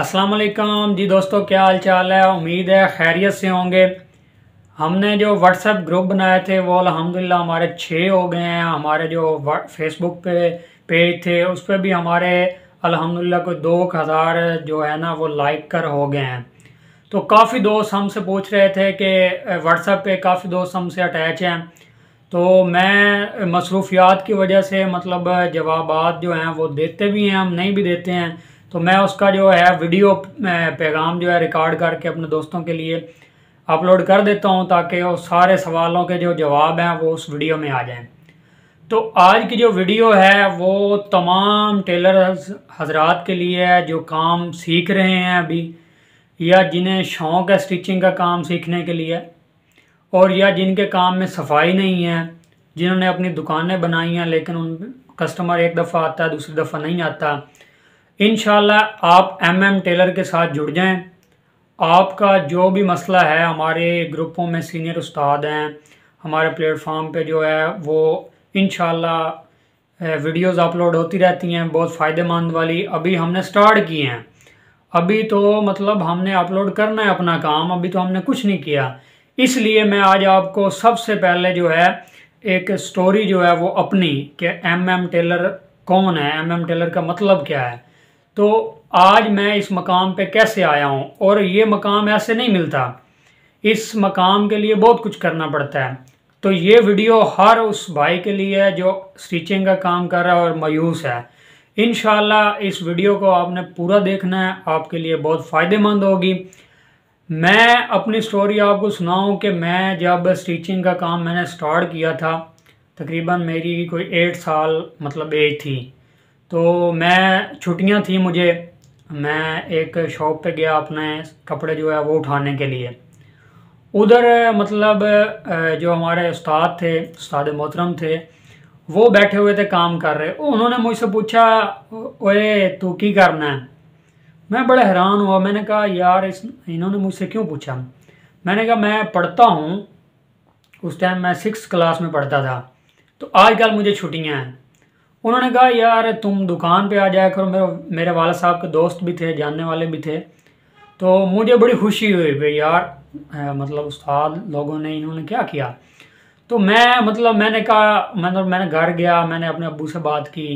अस्सलाम वालेकुम जी दोस्तों क्या हाल चाल है उम्मीद है खैरियत से होंगे हमने जो व्हाट्सएप ग्रुप बनाए थे वो अल्हम्दुलिल्लाह हमारे छः हो गए हैं हमारे जो फेसबुक पे पेज थे उस पर भी हमारे अल्हम्दुलिल्लाह को दो हज़ार जो है ना वो लाइक कर हो गए हैं तो काफ़ी दोस्त हमसे पूछ रहे थे कि व्हाट्सएप पे काफ़ी दोस्त हमसे अटैच हैं तो मैं मसरूफियात की वजह से मतलब जवाब जो हैं वो देते भी हैं हम नहीं भी देते हैं तो मैं उसका जो है वीडियो पैगाम जो है रिकॉर्ड करके अपने दोस्तों के लिए अपलोड कर देता हूँ ताकि वो सारे सवालों के जो जवाब हैं वो उस वीडियो में आ जाएँ तो आज की जो वीडियो है वो तमाम टेलर हजरात के लिए है जो काम सीख रहे हैं अभी या जिन्हें शौक़ है स्टिचिंग का काम सीखने के लिए और या जिनके काम में सफाई नहीं है जिन्होंने अपनी दुकानें बनाई हैं लेकिन उन कस्टमर एक दफ़ा आता है दूसरी दफ़ा नहीं आता इन आप एम एम टेलर के साथ जुड़ जाएं आपका जो भी मसला है हमारे ग्रुपों में सीनियर उस्ताद हैं हमारे प्लेटफॉर्म पे जो है वो इन वीडियोस अपलोड होती रहती हैं बहुत फ़ायदेमंद वाली अभी हमने स्टार्ट किए हैं अभी तो मतलब हमने अपलोड करना है अपना काम अभी तो हमने कुछ नहीं किया इसलिए मैं आज आपको सबसे पहले जो है एक स्टोरी जो है वो अपनी कि एम एम टेलर कौन है एम एम टेलर का मतलब क्या है तो आज मैं इस मकाम पे कैसे आया हूँ और ये मकाम ऐसे नहीं मिलता इस मकाम के लिए बहुत कुछ करना पड़ता है तो ये वीडियो हर उस भाई के लिए है जो स्टिचिंग का काम कर रहा है और मायूस है इन इस वीडियो को आपने पूरा देखना है आपके लिए बहुत फ़ायदेमंद होगी मैं अपनी स्टोरी आपको सुनाऊं कि मैं जब स्टिचिंग का काम मैंने स्टार्ट किया था तकरीबन मेरी कोई एट साल मतलब एज थी तो मैं छुट्टियां थी मुझे मैं एक शॉप पे गया अपने कपड़े जो है वो उठाने के लिए उधर मतलब जो हमारे उस्ताद थे उस्ताद मोहतरम थे वो बैठे हुए थे काम कर रहे उन्होंने मुझसे पूछा ओए तू की करना है मैं बड़ा हैरान हुआ मैंने कहा यार इस इन्होंने मुझसे क्यों पूछा मैंने कहा मैं पढ़ता हूँ उस टाइम मैं सिक्स क्लास में पढ़ता था तो आजकल मुझे छुट्टियाँ हैं उन्होंने कहा यार तुम दुकान पे आ जाया करो मेरे मेरे वाला साहब के दोस्त भी थे जानने वाले भी थे तो मुझे बड़ी खुशी हुई भाई यार मतलब उस्ताद लोगों ने इन्होंने क्या किया तो मैं मतलब मैंने कहा मतलब मैंने घर गया मैंने अपने अबू से बात की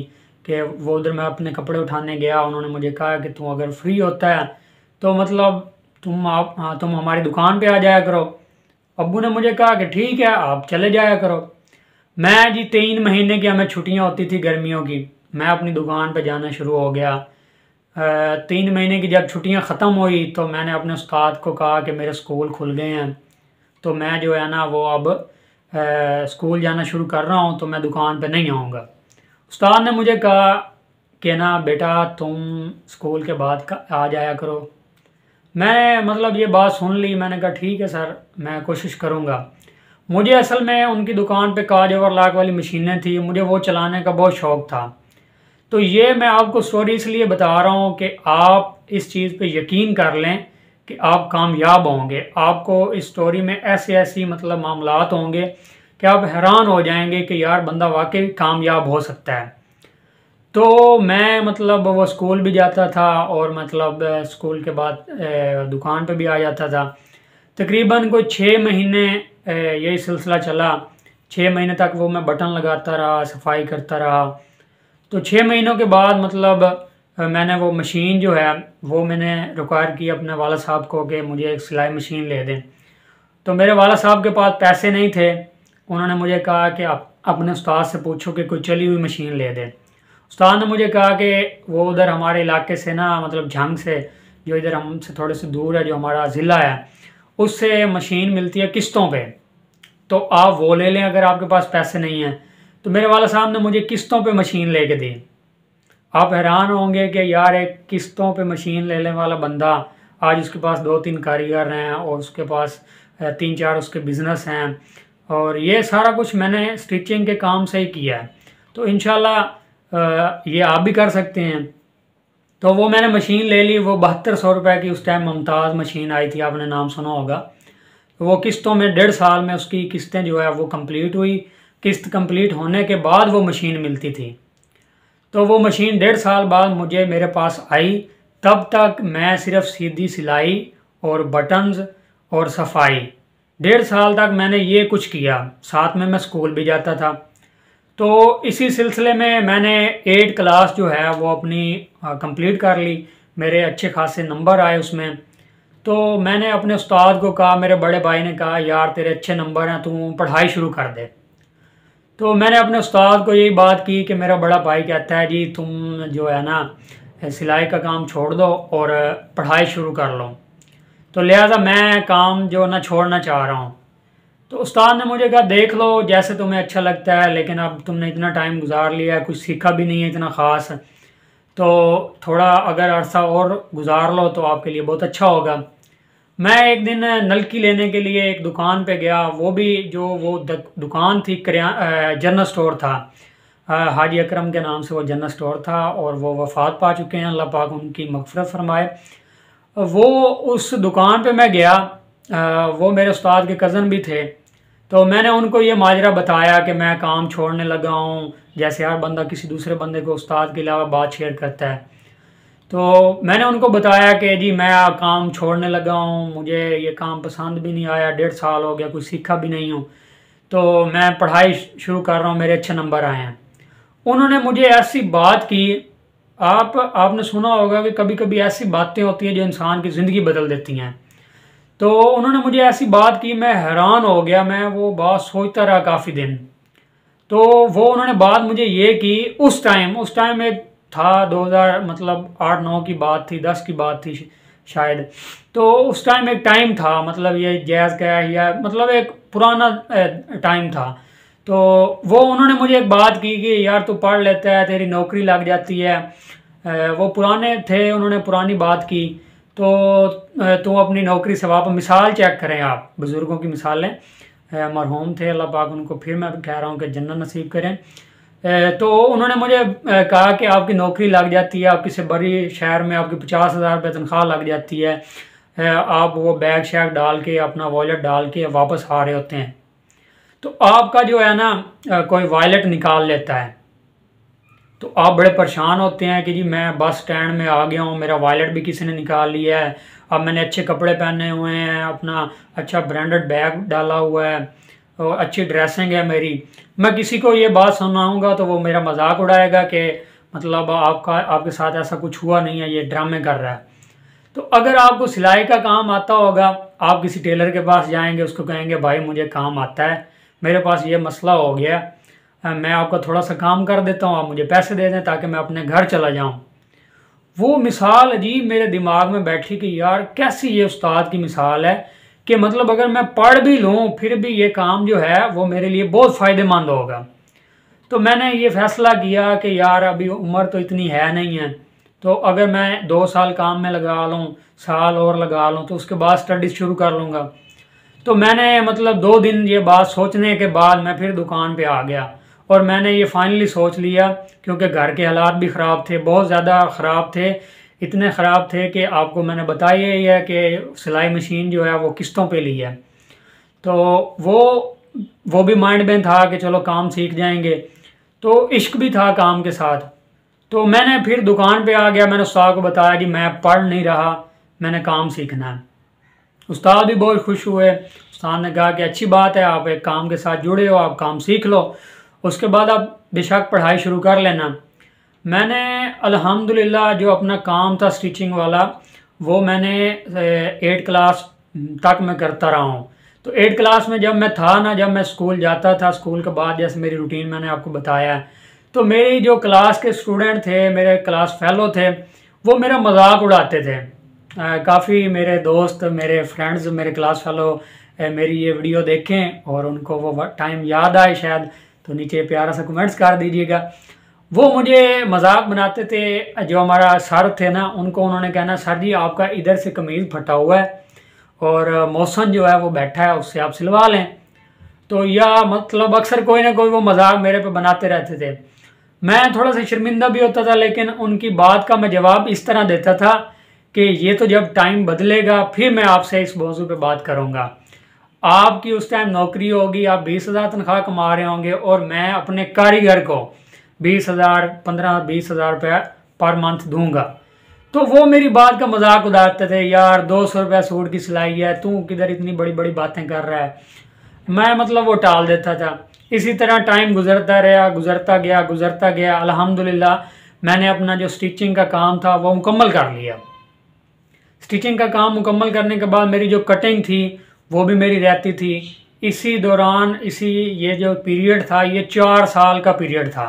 कि वो उधर मैं अपने कपड़े उठाने गया उन्होंने मुझे कहा कि तुम अगर फ्री होता है तो मतलब तुम आप हाँ, तुम हमारी दुकान पे आ जाया करो अबू ने मुझे कहा कि ठीक है आप चले जाया करो मैं जी तीन महीने की हमें छुट्टियाँ होती थी गर्मियों की मैं अपनी दुकान पर जाना शुरू हो गया तीन महीने की जब छुट्टियाँ ख़त्म हुई तो मैंने अपने उस्ताद को कहा कि मेरे स्कूल खुल गए हैं तो मैं जो है ना वो अब स्कूल जाना शुरू कर रहा हूँ तो मैं दुकान पर नहीं आऊँगा उस्ताद ने मुझे कहा कि ना बेटा तुम स्कूल के बाद आ जाया करो मैंने मतलब ये बात सुन ली मैंने कहा ठीक है सर मैं कोशिश करूँगा मुझे असल में उनकी दुकान पे काज ओवर लाख वाली मशीनें थी मुझे वो चलाने का बहुत शौक़ था तो ये मैं आपको स्टोरी इसलिए बता रहा हूँ कि आप इस चीज़ पे यकीन कर लें कि आप कामयाब होंगे आपको इस स्टोरी में ऐसे ऐसी मतलब मामला होंगे कि आप हैरान हो जाएंगे कि यार बंदा वाकई कामयाब हो सकता है तो मैं मतलब वो स्कूल भी जाता था और मतलब स्कूल के बाद दुकान पे भी आ जाता था तकरीबन कोई छः महीने यही सिलसिला चला छः महीने तक वो मैं बटन लगाता रहा सफाई करता रहा तो छः महीनों के बाद मतलब मैंने वो मशीन जो है वो मैंने रिक्वायर की अपने वाला साहब को कि मुझे एक सिलाई मशीन ले दें तो मेरे वाला साहब के पास पैसे नहीं थे उन्होंने मुझे कहा कि आप अपने उस्ताद से पूछो कि कोई चली हुई मशीन ले दें उस्ताद ने मुझे कहा कि वो उधर हमारे इलाके से ना मतलब झंग से जो इधर हमसे थोड़े से दूर है जो हमारा ज़िला है उससे मशीन मिलती है किस्तों पे तो आप वो ले लें अगर आपके पास पैसे नहीं हैं तो मेरे वाला साहब ने मुझे किस्तों पे मशीन ले के दी आप हैरान होंगे कि यार एक किस्तों पे मशीन लेने वाला बंदा आज उसके पास दो तीन कारीगर हैं और उसके पास तीन चार उसके बिज़नेस हैं और ये सारा कुछ मैंने स्टिचिंग के काम से ही किया है तो इन ये आप भी कर सकते हैं तो वो मैंने मशीन ले ली वो बहत्तर सौ रुपये की उस टाइम मुमताज़ मशीन आई थी आपने नाम सुना होगा तो वो किस्तों में डेढ़ साल में उसकी किस्तें जो है वो कंप्लीट हुई किस्त कंप्लीट होने के बाद वो मशीन मिलती थी तो वो मशीन डेढ़ साल बाद मुझे मेरे पास आई तब तक मैं सिर्फ सीधी सिलाई और बटन्स और सफाई डेढ़ साल तक मैंने ये कुछ किया साथ में मैं स्कूल भी जाता था तो इसी सिलसिले में मैंने एट क्लास जो है वो अपनी कंप्लीट कर ली मेरे अच्छे खासे नंबर आए उसमें तो मैंने अपने उस्ताद को कहा मेरे बड़े भाई ने कहा यार तेरे अच्छे नंबर हैं तू पढ़ाई शुरू कर दे तो मैंने अपने उस्ताद को यही बात की कि मेरा बड़ा भाई कहता है जी तुम जो है ना सिलाई का काम छोड़ दो और पढ़ाई शुरू कर लो तो लिहाजा मैं काम जो ना छोड़ना चाह रहा हूँ तो उस्ताद ने मुझे कहा देख लो जैसे तुम्हें अच्छा लगता है लेकिन अब तुमने इतना टाइम गुजार लिया है कुछ सीखा भी नहीं है इतना ख़ास तो थोड़ा अगर अरसा और गुजार लो तो आपके लिए बहुत अच्छा होगा मैं एक दिन नलकी लेने के लिए एक दुकान पे गया वो भी जो वो दुकान थी जनरल स्टोर था हाजी अकरम के नाम से वो जनरल स्टोर था और वो वफ़ात पा चुके हैं अल्लाह पाक उनकी मफफरत फरमाए वो उस दुकान पे मैं गया वो मेरे उस्ताद के कज़न भी थे तो मैंने उनको ये माजरा बताया कि मैं काम छोड़ने लगा हूँ जैसे हर बंदा किसी दूसरे बंदे को उस्ताद के अलावा बात शेयर करता है तो मैंने उनको बताया कि जी मैं काम छोड़ने लगा हूँ मुझे ये काम पसंद भी नहीं आया डेढ़ साल हो गया कुछ सीखा भी नहीं हूँ तो मैं पढ़ाई शुरू कर रहा हूँ मेरे अच्छे नंबर आए हैं उन्होंने मुझे ऐसी बात की आप आपने सुना होगा कि कभी कभी ऐसी बातें होती हैं जो इंसान की ज़िंदगी बदल देती हैं तो उन्होंने मुझे ऐसी बात की मैं हैरान हो गया मैं वो बात सोचता रहा काफ़ी दिन तो वो उन्होंने बात मुझे ये की उस टाइम उस टाइम एक था 2000 मतलब आठ नौ की बात थी दस की बात थी शायद तो उस टाइम एक टाइम था मतलब ये जैज़ का या मतलब एक पुराना टाइम था तो वो उन्होंने मुझे एक बात की कि यार तू पढ़ लेता है तेरी नौकरी लग जाती है वो पुराने थे उन्होंने पुरानी बात की तो तो अपनी नौकरी से वापस मिसाल चेक करें आप बुज़ुर्गों की मिसालें मरहूम थे अल्लाह पाक उनको फिर मैं कह रहा हूँ कि जन्नत नसीब करें तो उन्होंने मुझे कहा कि आपकी नौकरी लग जाती है आप किसी बड़ी शहर में आपकी पचास हज़ार रुपये तनख्वाह लग जाती है आप वो बैग शैग डाल के अपना वॉलेट डाल के वापस आ रहे होते हैं तो आपका जो है ना कोई वॉलेट निकाल लेता है तो आप बड़े परेशान होते हैं कि जी मैं बस स्टैंड में आ गया हूँ मेरा वॉलेट भी किसी ने निकाल लिया है अब मैंने अच्छे कपड़े पहने हुए हैं अपना अच्छा ब्रांडेड बैग डाला हुआ है और अच्छी ड्रेसिंग है मेरी मैं किसी को ये बात सुनाऊँगा तो वो मेरा मजाक उड़ाएगा कि मतलब आपका आपके साथ ऐसा कुछ हुआ नहीं है ये ड्रामे कर रहा है तो अगर आपको सिलाई का काम आता होगा आप किसी टेलर के पास जाएंगे उसको कहेंगे भाई मुझे काम आता है मेरे पास ये मसला हो गया हाँ, मैं आपका थोड़ा सा काम कर देता हूँ आप मुझे पैसे दे दें ताकि मैं अपने घर चला जाऊँ वो मिसाल अजीब मेरे दिमाग में बैठी कि यार कैसी ये उस्ताद की मिसाल है कि मतलब अगर मैं पढ़ भी लूँ फिर भी ये काम जो है वो मेरे लिए बहुत फ़ायदेमंद होगा तो मैंने ये फ़ैसला किया कि यार अभी उम्र तो इतनी है नहीं है तो अगर मैं दो साल काम में लगा लूँ साल और लगा लूँ तो उसके बाद स्टडीज़ शुरू कर लूँगा तो मैंने मतलब दो दिन ये बात सोचने के बाद मैं फिर दुकान पे आ गया और मैंने ये फाइनली सोच लिया क्योंकि घर के हालात भी ख़राब थे बहुत ज़्यादा ख़राब थे इतने ख़राब थे कि आपको मैंने बताया ही है कि सिलाई मशीन जो है वो किस्तों पे ली है तो वो वो भी माइंड में था कि चलो काम सीख जाएंगे तो इश्क भी था काम के साथ तो मैंने फिर दुकान पे आ गया मैंने उस्ताद को बताया कि मैं पढ़ नहीं रहा मैंने काम सीखना है उस्ताद भी बहुत खुश हुए उस्ताद ने कहा कि अच्छी बात है आप एक काम के साथ जुड़े हो आप काम सीख लो उसके बाद आप बेशक पढ़ाई शुरू कर लेना मैंने अल्हम्दुलिल्लाह जो अपना काम था स्टिचिंग वाला वो मैंने एट क्लास तक मैं करता रहा हूँ तो एट क्लास में जब मैं था ना जब मैं स्कूल जाता था स्कूल के बाद जैसे मेरी रूटीन मैंने आपको बताया तो मेरी जो क्लास के स्टूडेंट थे मेरे क्लास फेलो थे वो मेरा मजाक उड़ाते थे काफ़ी मेरे दोस्त मेरे फ्रेंड्स मेरे क्लास फेलो मेरी ये वीडियो देखें और उनको वो टाइम याद आए शायद तो नीचे प्यारा सा कमेंट्स कर दीजिएगा वो मुझे मजाक बनाते थे जो हमारा सर थे ना उनको उन्होंने कहना सर जी आपका इधर से कमीज़ फटा हुआ है और मौसम जो है वो बैठा है उससे आप सिलवा लें तो या मतलब अक्सर कोई ना कोई वो मजाक मेरे पे बनाते रहते थे मैं थोड़ा सा शर्मिंदा भी होता था लेकिन उनकी बात का मैं जवाब इस तरह देता था कि ये तो जब टाइम बदलेगा फिर मैं आपसे इस मौजू पर बात करूँगा आपकी उस टाइम नौकरी होगी आप बीस हज़ार तनख्वाह कमा रहे होंगे और मैं अपने कारीगर को बीस हज़ार पंद्रह बीस हज़ार रुपया पर मंथ दूंगा तो वो मेरी बात का मजाक उड़ाते थे यार दो सौ रुपया सूट की सिलाई है तू किधर इतनी बड़ी बड़ी बातें कर रहा है मैं मतलब वो टाल देता था इसी तरह टाइम गुजरता रहा गुजरता गया गुजरता गया अल्हम्दुलिल्लाह मैंने अपना जो स्टिचिंग का काम था वो मुकम्मल कर लिया स्टिचिंग का काम मुकम्मल करने के बाद मेरी जो कटिंग थी वो भी मेरी रहती थी इसी दौरान इसी ये जो पीरियड था ये चार साल का पीरियड था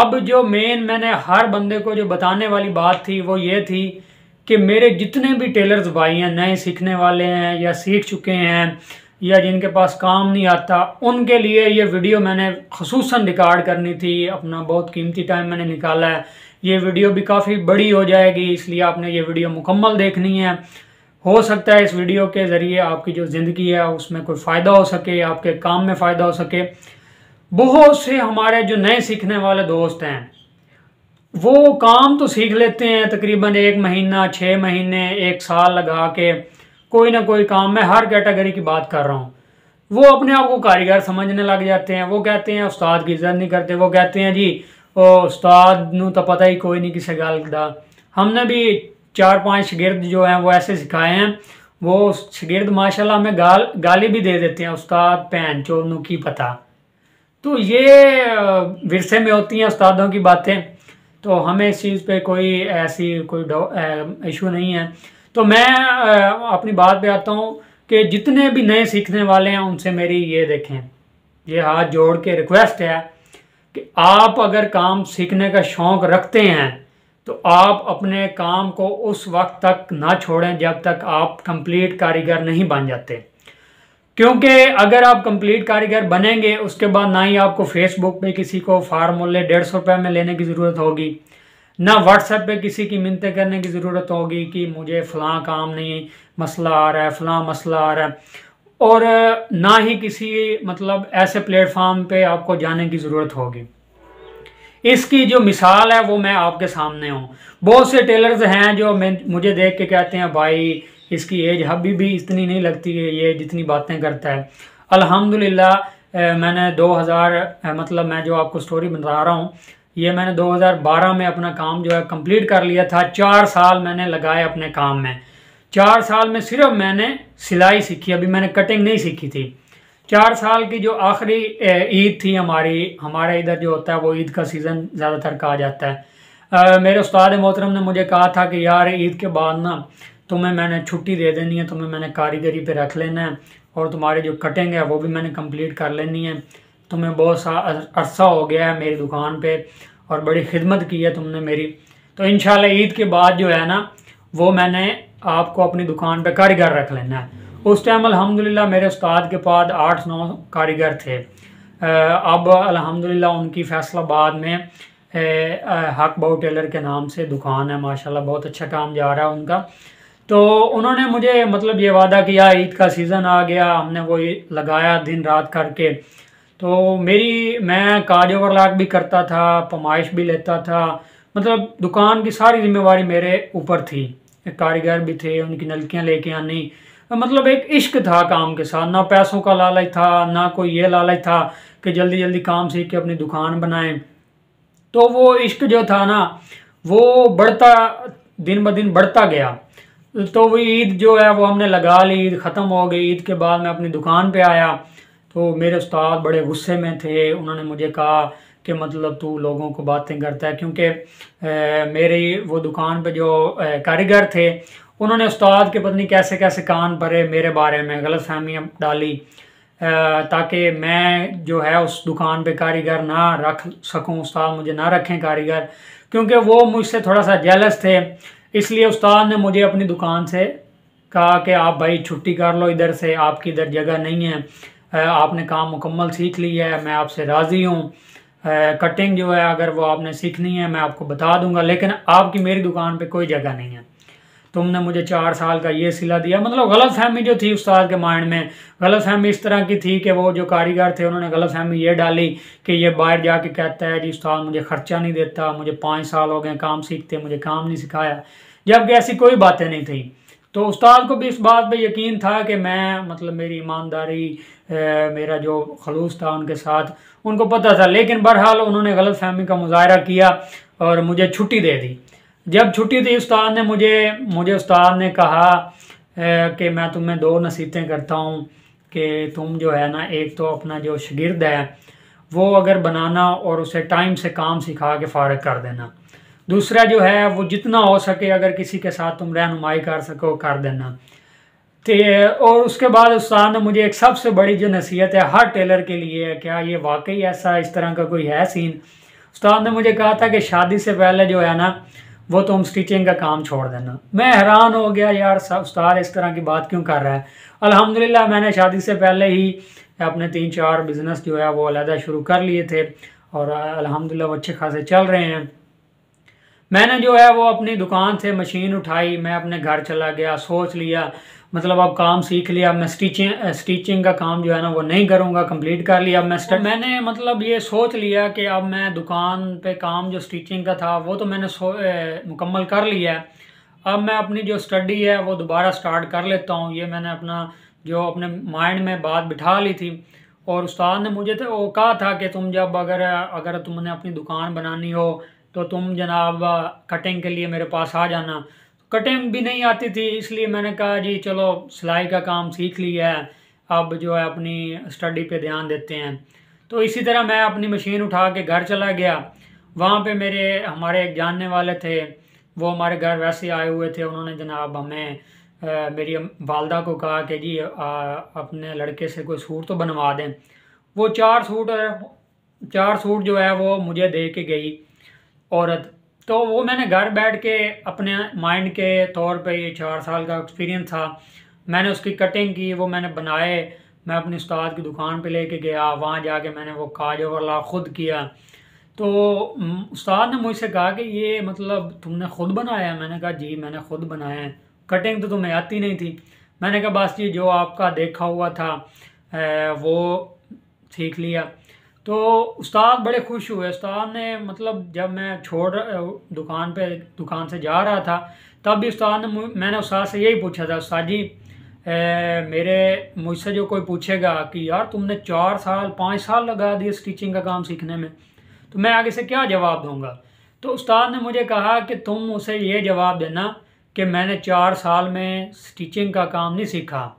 अब जो मेन मैंने हर बंदे को जो बताने वाली बात थी वो ये थी कि मेरे जितने भी टेलर्स भाई हैं नए सीखने वाले हैं या सीख चुके हैं या जिनके पास काम नहीं आता उनके लिए ये वीडियो मैंने खसूस रिकॉर्ड करनी थी अपना बहुत कीमती टाइम मैंने निकाला है ये वीडियो भी काफ़ी बड़ी हो जाएगी इसलिए आपने ये वीडियो मुकम्मल देखनी है हो सकता है इस वीडियो के ज़रिए आपकी जो ज़िंदगी है उसमें कोई फ़ायदा हो सके आपके काम में फ़ायदा हो सके बहुत से हमारे जो नए सीखने वाले दोस्त हैं वो काम तो सीख लेते हैं तकरीबन एक महीना छः महीने एक साल लगा के कोई ना कोई काम मैं हर कैटेगरी की बात कर रहा हूँ वो अपने आप को कारीगर समझने लग जाते हैं वो कहते हैं उस्ताद की इज्जत नहीं करते वो कहते हैं जी ओ उस्ताद नू तो पता ही कोई नहीं किसी गल का हमने भी चार पांच शगिर्द जो हैं वो ऐसे सिखाए हैं वो शगिर्द माशाल्लाह हमें गाल गाली भी दे देते हैं उस्ताद पहन चो की पता तो ये विरसे में होती हैं उस्तादों की बातें तो हमें इस चीज़ पे कोई ऐसी कोई इशू नहीं है तो मैं अपनी बात पे आता हूँ कि जितने भी नए सीखने वाले हैं उनसे मेरी ये देखें ये हाथ जोड़ के रिक्वेस्ट है कि आप अगर काम सीखने का शौक़ रखते हैं तो आप अपने काम को उस वक्त तक ना छोड़ें जब तक आप कंप्लीट कारीगर नहीं बन जाते क्योंकि अगर आप कंप्लीट कारीगर बनेंगे उसके बाद ना ही आपको फेसबुक पे किसी को फार्मूले डेढ़ सौ रुपये में लेने की ज़रूरत होगी ना व्हाट्सएप पे किसी की मिनतें करने की ज़रूरत होगी कि मुझे फ़लाँ काम नहीं मसला आ रहा है फ़लाँ मसला आ रहा है और ना ही किसी मतलब ऐसे प्लेटफॉर्म पे आपको जाने की ज़रूरत होगी इसकी जो मिसाल है वो मैं आपके सामने हूँ बहुत से टेलर्स हैं जो मुझे देख के कहते हैं भाई इसकी एज अभी भी इतनी नहीं लगती है ये जितनी बातें करता है अल्हम्दुलिल्लाह मैंने 2000 मतलब मैं जो आपको स्टोरी बता रहा हूँ ये मैंने 2012 में अपना काम जो है कंप्लीट कर लिया था चार साल मैंने लगाए अपने काम में चार साल में सिर्फ मैंने सिलाई सीखी अभी मैंने कटिंग नहीं सीखी थी चार साल की जो आखिरी ईद थी हमारी हमारे इधर जो होता है वो ईद का सीज़न ज़्यादातर कहा जाता है आ, मेरे उस्ताद मोहतरम ने मुझे कहा था कि यार ईद के बाद ना तुम्हें मैंने छुट्टी दे देनी है तुम्हें मैंने कारीगरी पे रख लेना है और तुम्हारी जो कटिंग है वो भी मैंने कंप्लीट कर लेनी है तुम्हें बहुत सा अरसा हो गया है मेरी दुकान पर और बड़ी खिदमत की है तुमने मेरी तो इन ईद के बाद जो है ना वो मैंने आपको अपनी दुकान पर कारीगर रख लेना है उस टाइम अलहमदिल्ला मेरे उस्ताद के पास आठ नौ कारीगर थे अब अलहमदिल्ला उनकी फैसलाबाद में हक बहू टेलर के नाम से दुकान है माशाल्लाह बहुत अच्छा काम जा रहा है उनका तो उन्होंने मुझे मतलब ये वादा किया ईद का सीज़न आ गया हमने वो लगाया दिन रात करके तो मेरी मैं काज ओवरलाक भी करता था पमाइश भी लेता था मतलब दुकान की सारी जिम्मेवारी मेरे ऊपर थी कारीगर भी थे उनकी नलकियाँ लेके आनी हाँ, मतलब एक इश्क था काम के साथ ना पैसों का लालच था ना कोई ये लालच था कि जल्दी जल्दी काम सीख के अपनी दुकान बनाएं तो वो इश्क जो था ना वो बढ़ता दिन ब दिन बढ़ता गया तो वो ईद जो है वो हमने लगा ली ईद ख़त्म हो गई ईद के बाद मैं अपनी दुकान पे आया तो मेरे उस्ताद बड़े गुस्से में थे उन्होंने मुझे कहा कि मतलब तू लोगों को बातें करता है क्योंकि मेरी वो दुकान पे जो कारीगर थे उन्होंने उस्ताद के पत्नी कैसे कैसे कान भरे मेरे बारे में गलत फहमियाँ डाली ताकि मैं जो है उस दुकान पे कारीगर ना रख सकूं उस्ताद मुझे ना रखें कारीगर क्योंकि वो मुझसे थोड़ा सा जेलस थे इसलिए उस्ताद ने मुझे अपनी दुकान से कहा कि आप भाई छुट्टी कर लो इधर से आपकी इधर जगह नहीं है आपने काम मुकम्मल सीख ली है मैं आपसे राज़ी हूँ कटिंग जो है अगर वो आपने सीखनी है मैं आपको बता दूंगा लेकिन आपकी मेरी दुकान पे कोई जगह नहीं है तुमने मुझे चार साल का ये सिला दिया मतलब गलत फहमी जो थी उस्ताद के माइंड में गलत फहमी इस तरह की थी कि वो जो कारीगर थे उन्होंने गलत फहमी ये डाली कि ये बाहर जाके कहता है जी उस्ताद मुझे खर्चा नहीं देता मुझे पाँच साल हो गए काम सीखते मुझे काम नहीं सिखाया जबकि ऐसी कोई बातें नहीं थी तो उस्ताद को भी इस बात पे यकीन था कि मैं मतलब मेरी ईमानदारी मेरा जो खलूस था उनके साथ उनको पता था लेकिन बहरहाल उन्होंने गलत फहमी का मुजाहरा किया और मुझे छुट्टी दे दी जब छुट्टी थी उस्ताद ने मुझे मुझे उस्ताद ने कहा कि मैं तुम्हें दो नसीहतें करता हूँ कि तुम जो है ना एक तो अपना जो शगिर्द है वो अगर बनाना और उसे टाइम से काम सिखा के फारग कर देना दूसरा जो है वो जितना हो सके अगर किसी के साथ तुम रहनुमाई कर सको कर देना तो और उसके बाद उस्ताद ने मुझे एक सबसे बड़ी जो नसीहत है हर टेलर के लिए है क्या ये वाकई ऐसा इस तरह का कोई है सीन उस्ताद ने मुझे कहा था कि शादी से पहले जो है ना वो तुम तो स्टिचिंग का काम छोड़ देना मैं हैरान हो गया यार उस्ताद इस तरह की बात क्यों कर रहा है अल्हम्दुलिल्लाह मैंने शादी से पहले ही अपने तीन चार बिज़नेस जो है वो अलहदा शुरू कर लिए थे और अल्हम्दुलिल्लाह वो अच्छे खासे चल रहे हैं मैंने जो है वो अपनी दुकान से मशीन उठाई मैं अपने घर चला गया सोच लिया मतलब अब काम सीख लिया अब मैं स्टिचिंग स्टिचिंग का काम जो है ना वो नहीं करूँगा कंप्लीट कर लिया अब मैं स्टर... मैंने मतलब ये सोच लिया कि अब मैं दुकान पे काम जो स्टिचिंग का था वो तो मैंने मुकम्मल कर लिया है अब मैं अपनी जो स्टडी है वो दोबारा स्टार्ट कर लेता हूँ ये मैंने अपना जो अपने माइंड में बात बिठा ली थी और उस्ताद ने मुझे तो वो कहा था कि तुम जब अगर अगर तुमने अपनी दुकान बनानी हो तो तुम जनाब कटिंग के लिए मेरे पास आ जाना कटिंग भी नहीं आती थी इसलिए मैंने कहा जी चलो सिलाई का काम सीख लिया है अब जो है अपनी स्टडी पे ध्यान देते हैं तो इसी तरह मैं अपनी मशीन उठा के घर चला गया वहाँ पे मेरे हमारे एक जानने वाले थे वो हमारे घर वैसे आए हुए थे उन्होंने जनाब हमें आ, मेरी वालदा को कहा कि जी आ, अपने लड़के से कोई सूट तो बनवा दें वो चार सूट चार सूट जो है वो मुझे दे के गई औरत तो वो मैंने घर बैठ के अपने माइंड के तौर पे ये चार साल का एक्सपीरियंस था मैंने उसकी कटिंग की वो मैंने बनाए मैं अपने उस्ताद की दुकान पे लेके गया वहाँ जाके मैंने वो काज वाला ख़ुद किया तो उस्ताद ने मुझसे कहा कि ये मतलब तुमने ख़ुद बनाया मैंने कहा जी मैंने ख़ुद बनाया है कटिंग तो तुम्हें आती नहीं थी मैंने कहा बस जी जो आपका देखा हुआ था वो सीख लिया तो उस्ताद बड़े खुश हुए उस्ताद ने मतलब जब मैं छोड़ दुकान पे दुकान से जा रहा था तब भी उस्ताद ने मैंने उस्ताद से यही पूछा था उस्ताद जी ए, मेरे मुझसे जो कोई पूछेगा कि यार तुमने चार साल पाँच साल लगा दिए स्टिचिंग का काम सीखने में तो मैं आगे से क्या जवाब दूँगा तो उस्ताद ने मुझे कहा कि तुम उसे ये जवाब देना कि मैंने चार साल में स्टिचिंग का काम नहीं सीखा